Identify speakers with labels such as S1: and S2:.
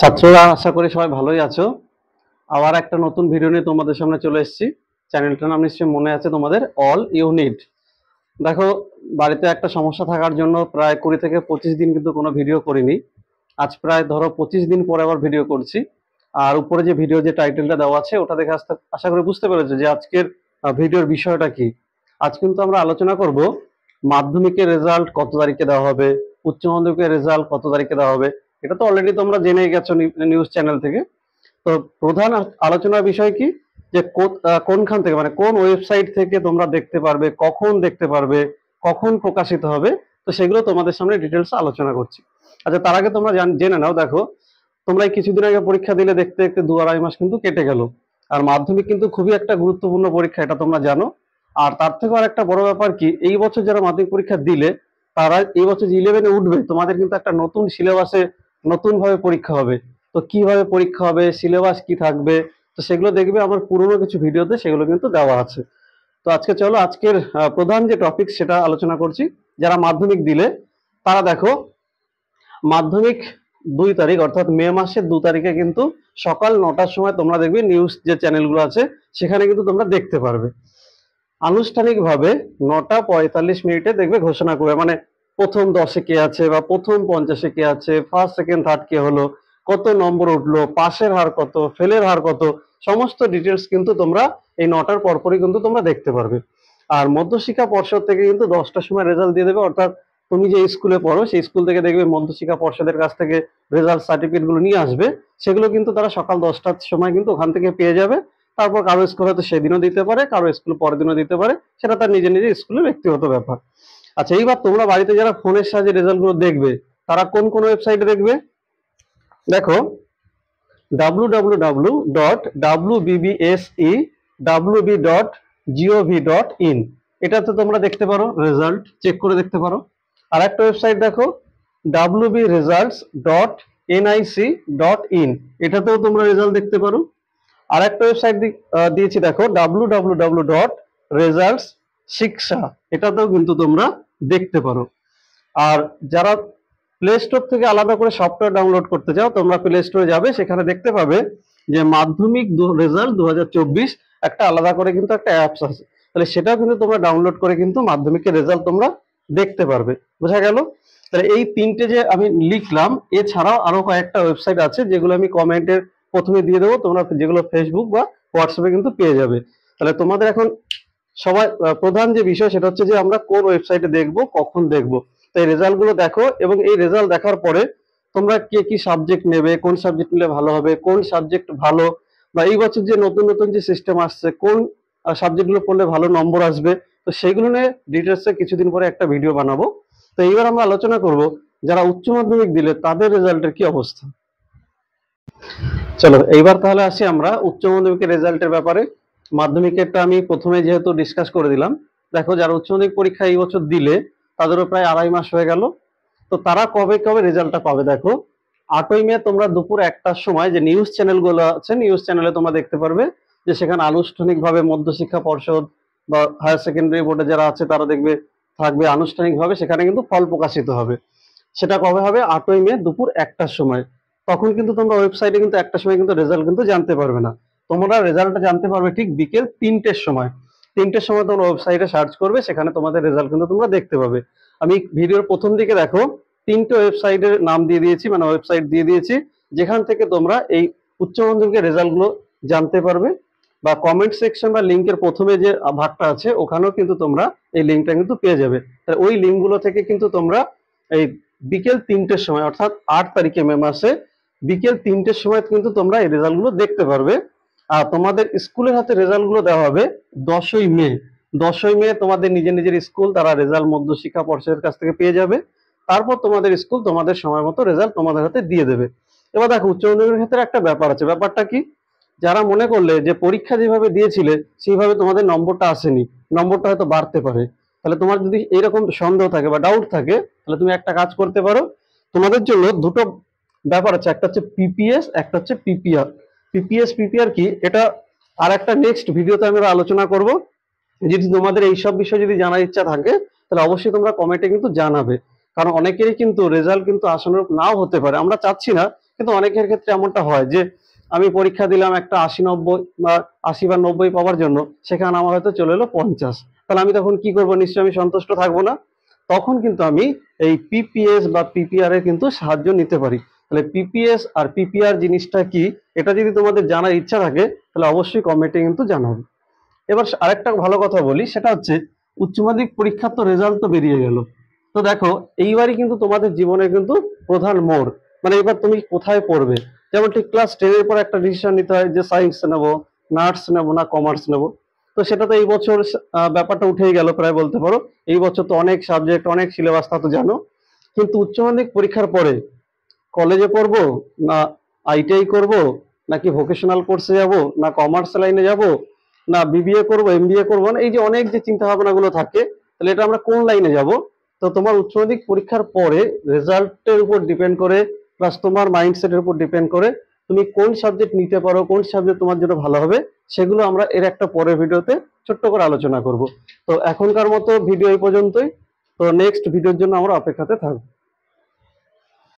S1: ছাত্ররা আশা করি সবাই ভালোই আছো আবার একটা নতুন ভিডিও নিয়ে তোমাদের সামনে চলে এসেছি চ্যানেলটার নাম নিশ্চয়ই মনে আছে তোমাদের অল ইউনিট দেখো বাড়িতে একটা সমস্যা থাকার জন্য প্রায় কুড়ি থেকে পঁচিশ দিন কিন্তু কোনো ভিডিও করিনি আজ প্রায় ধরো পঁচিশ দিন পরে আবার ভিডিও করছি আর উপরে যে ভিডিও যে টাইটেলটা দেওয়া আছে ওটা দেখে আসতে আশা করি বুঝতে পেরেছো যে আজকের ভিডিওর বিষয়টা কি আজ কিন্তু আমরা আলোচনা করব মাধ্যমিকের রেজাল্ট কত তারিখে দেওয়া হবে উচ্চ মাধ্যমিকের রেজাল্ট কত তারিখে দেওয়া হবে এটা তো অলরেডি তোমরা জেনে গেছো নিউজ চ্যানেল থেকে তো প্রধান আলোচনার বিষয় কি যে কোনখান থেকে মানে কোন ওয়েবসাইট থেকে তোমরা দেখতে পারবে কখন দেখতে পারবে কখন প্রকাশিত হবে তো সেগুলো তোমাদের সামনে ডিটেলস আলোচনা করছি আচ্ছা তার আগে তোমরা জেনে নাও দেখো তোমরা কিছুদিন আগে পরীক্ষা দিলে দেখতে দেখতে দু আড়াই মাস কিন্তু কেটে গেল আর মাধ্যমিক কিন্তু খুবই একটা গুরুত্বপূর্ণ পরীক্ষা এটা তোমরা জানো আর তার থেকে আর একটা বড় ব্যাপার কি এই বছর যারা মাধ্যমিক পরীক্ষা দিলে তারা এই বছর যে ইলেভেনে উঠবে তোমাদের কিন্তু একটা নতুন সিলেবাসে নতুনভাবে পরীক্ষা হবে তো কিভাবে পরীক্ষা হবে সিলেবাস কি থাকবে তো সেগুলো দেখবে আমার পুরনো কিছু ভিডিওতে সেগুলো কিন্তু দেওয়া আছে তো আজকে চলো আজকের প্রধান যে টপিক সেটা আলোচনা করছি যারা মাধ্যমিক দিলে তারা দেখো মাধ্যমিক দুই তারিখ অর্থাৎ মে মাসের দু তারিখে কিন্তু সকাল নটার সময় তোমরা দেখবে নিউজ যে চ্যানেলগুলো আছে সেখানে কিন্তু তোমরা দেখতে পারবে আনুষ্ঠানিকভাবে নটা পঁয়তাল্লিশ মিনিটে দেখবে ঘোষণা করবে মানে প্রথম দশে কে আছে বা প্রথম পঞ্চাশে কে আছে ফার্স্ট সেকেন্ড থার্ড কে হলো কত নম্বর উঠলো পাশের হার কত ফেলের হার কত সমস্ত ডিটেলস কিন্তু তোমরা এই নটার পরপরই কিন্তু তোমরা দেখতে পারবে আর মধ্যশিক্ষা পর্ষদ থেকে কিন্তু দশটার সময় রেজাল্ট দিয়ে দেবে অর্থাৎ তুমি যে স্কুলে পড়ো সেই স্কুল থেকে দেখবে মধ্যশিক্ষা পর্ষদের কাছ থেকে রেজাল্ট সার্টিফিকেটগুলো নিয়ে আসবে সেগুলো কিন্তু তারা সকাল দশটার সময় কিন্তু ওখান থেকে পেয়ে যাবে তারপর কারো স্কুল হয়তো সেদিনও দিতে পারে কারো স্কুল পরের দিনও দিতে পারে সেটা তার নিজে নিজে স্কুলের ব্যক্তিগত ব্যাপার আচ্ছা এইবার তোমরা বাড়িতে যারা ফোনের সাহায্যে রেজাল্টগুলো দেখবে তারা কোন কোন ওয়েবসাইটে দেখবে দেখো W W W dot W BBSE W B dot gov dot in এটাতে তোমরা দেখতে পারো রেজাল্ট চেক করে দেখতে পারো আর একটা ওয়েবসাইট দেখো W B results dot NIC dot in এটাতেও তোমরা রেজাল্ট দেখতে পারো আর একটা ওয়েবসাইট দিয়েছি দেখো W W W dot results shiksha এটাতেও কিন্তু তোমরা দেখতে পারো আর যারা প্লে স্টোর থেকে আলাদা করে সফটওয়্যার ডাউনলোড করতে চাও তোমরা প্লে স্টোরে যাবে সেখানে দেখতে পাবে যে মাধ্যমিক রেজাল্ট দু একটা আলাদা করে কিন্তু একটা অ্যাপস আছে তাহলে সেটাও কিন্তু তোমরা ডাউনলোড করে কিন্তু মাধ্যমিকের রেজাল্ট তোমরা দেখতে পারবে বোঝা গেল তাহলে এই তিনটে যে আমি লিখলাম এছাড়াও আরো কয়েকটা ওয়েবসাইট আছে যেগুলো আমি কমেন্টের প্রথমে দিয়ে দেবো তোমরা যেগুলো ফেসবুক বা হোয়াটসঅ্যাপে কিন্তু পেয়ে যাবে তাহলে তোমাদের এখন সবাই প্রধান যে বিষয় সেটা হচ্ছে যে আমরা কোন ওয়েবসাইটে দেখব কখন দেখব তাই রেজাল্টগুলো দেখো এবং এই রেজাল্ট দেখার পরে তোমরা কে কি সাবজেক্ট নেবে কোন সাবজেক্ট নিলে ভালো হবে কোন সাবজেক্ট ভালো বা এই বছর যে নতুন নতুন যে সিস্টেম আসছে কোন সাবজেক্টগুলো পড়লে ভালো নম্বর আসবে তো সেইগুলো নিয়ে ডিটেলসে কিছুদিন পরে একটা ভিডিও বানাবো তো এইবার আমরা আলোচনা করব যারা উচ্চ মাধ্যমিক দিলে তাদের রেজাল্টের কি অবস্থা চলো এইবার তাহলে আসি আমরা উচ্চ মাধ্যমিকের রেজাল্টের ব্যাপারে মাধ্যমিকেরটা আমি প্রথমে যেহেতু ডিসকাস করে দিলাম দেখো যারা উচ্চমাধ্যমিক পরীক্ষা এই বছর দিলে তাদেরও প্রায় আড়াই মাস হয়ে গেল তো তারা কবে কবে রেজাল্টটা পাবে দেখো আটই মে তোমরা দুপুর একটার সময় যে নিউজ চ্যানেলগুলো আছে নিউজ চ্যানেলে তোমরা দেখতে পারবে যে সেখানে আনুষ্ঠানিকভাবে মধ্যশিক্ষা পর্ষদ বা হায়ার সেকেন্ডারি বোর্ডে যারা আছে তারা দেখবে থাকবে আনুষ্ঠানিকভাবে সেখানে কিন্তু ফল প্রকাশিত হবে সেটা কবে হবে আটই মে দুপুর একটার সময় তখন কিন্তু তোমরা ওয়েবসাইটে কিন্তু একটার সময় কিন্তু রেজাল্ট কিন্তু জানতে পারবে না তোমরা রেজাল্টটা জানতে পারবে ঠিক বিকেল তিনটের সময় তিনটের সময় তোমরা ওয়েবসাইটে সার্চ করবে সেখানে তোমাদের রেজাল্ট কিন্তু তোমরা দেখতে পাবে আমি ভিডিওর প্রথম দিকে দেখো তিনটে ওয়েবসাইটের নাম দিয়ে দিয়েছি মানে ওয়েবসাইট দিয়ে দিয়েছি যেখান থেকে তোমরা এই উচ্চ মাধ্যমিকের রেজাল্টগুলো জানতে পারবে বা কমেন্ট সেকশন বা লিঙ্কের প্রথমে যে ভাগটা আছে ওখানেও কিন্তু তোমরা এই লিঙ্কটা কিন্তু পেয়ে যাবে তাহলে ওই লিঙ্কগুলো থেকে কিন্তু তোমরা এই বিকেল তিনটের সময় অর্থাৎ আট তারিখে মে মাসে বিকেল তিনটের সময় কিন্তু তোমরা এই রেজাল্টগুলো দেখতে পারবে আর তোমাদের স্কুলের হাতে রেজাল্টগুলো দেওয়া হবে দশই মে দশই মে তোমাদের নিজের নিজের স্কুল তারা রেজাল্ট মধ্য শিক্ষা পর্ষদের কাছ থেকে পেয়ে যাবে তারপর তোমাদের স্কুল তোমাদের সময় মতো রেজাল্ট তোমাদের হাতে দিয়ে দেবে এবার দেখো উচ্চ মাধ্যমিকের ক্ষেত্রে একটা ব্যাপার আছে ব্যাপারটা কি যারা মনে করলে যে পরীক্ষা যেভাবে দিয়েছিলে সেইভাবে তোমাদের নম্বরটা আসেনি নম্বরটা হয়তো বাড়তে পারে তাহলে তোমার যদি এইরকম সন্দেহ থাকে বা ডাউট থাকে তাহলে তুমি একটা কাজ করতে পারো তোমাদের জন্য দুটো ব্যাপার আছে একটা হচ্ছে পিপিএস একটা হচ্ছে পিপিআর পিপিএস পিপিআর কি এটা আর একটা নেক্সট ভিডিওতে আমরা আলোচনা করব যদি তোমাদের এই সব বিষয়ে যদি জানার ইচ্ছা থাকে তাহলে অবশ্যই তোমরা কমেন্টে কিন্তু জানাবে কারণ অনেকেরই কিন্তু রেজাল্ট কিন্তু আশানুরূপ নাও হতে পারে আমরা চাচ্ছি না কিন্তু অনেকের ক্ষেত্রে এমনটা হয় যে আমি পরীক্ষা দিলাম একটা আশি নব্বই বা আশি বা নব্বই পাওয়ার জন্য সেখানে আমার হয়তো চলে এলো পঞ্চাশ তাহলে আমি তখন কি করব নিশ্চয়ই আমি সন্তুষ্ট থাকবো না তখন কিন্তু আমি এই পিপিএস বা পিপিআর এর কিন্তু সাহায্য নিতে পারি তাহলে পিপিএস আর পিপিআর জিনিসটা কি এটা যদি তোমাদের জানার ইচ্ছা থাকে তাহলে অবশ্যই কমেন্টে কিন্তু জানাবে এবার আরেকটা ভালো কথা বলি সেটা হচ্ছে উচ্চ মাধ্যমিক পরীক্ষার তো রেজাল্ট তো বেরিয়ে গেল তো দেখো এইবারই কিন্তু তোমাদের জীবনে কিন্তু প্রধান মোড় মানে এবার তুমি কোথায় পড়বে যেমন ঠিক ক্লাস টেনের পর একটা ডিসিশন নিতে হয় যে সায়েন্স নেবো নার্স নেবো না কমার্স নেবো তো সেটা তো এই বছর ব্যাপারটা উঠেই গেল প্রায় বলতে পারো এই বছর তো অনেক সাবজেক্ট অনেক সিলেবাস তা তো জানো কিন্তু উচ্চ মাধ্যমিক পরীক্ষার পরে কলেজে পড়ব না আইটিআই করব নাকি ভোকেশনাল কোর্সে যাব না কমার্স লাইনে যাব না বিবিএ করব এমবিএ করব না মানে এই যে অনেক যে চিন্তা ভাবনাগুলো থাকে তাহলে এটা আমরা কোন লাইনে যাব তো তোমার উচ্চ মাধ্যমিক পরীক্ষার পরে রেজাল্টের উপর ডিপেন্ড করে প্লাস তোমার মাইন্ডসেটের উপর ডিপেন্ড করে তুমি কোন সাবজেক্ট নিতে পারো কোন সাবজেক্ট তোমার জন্য ভালো হবে সেগুলো আমরা এর একটা পরের ভিডিওতে ছোট্ট করে আলোচনা করব তো এখনকার মতো ভিডিও এই পর্যন্তই তো নেক্সট ভিডিওর জন্য আমরা অপেক্ষাতে থাকবো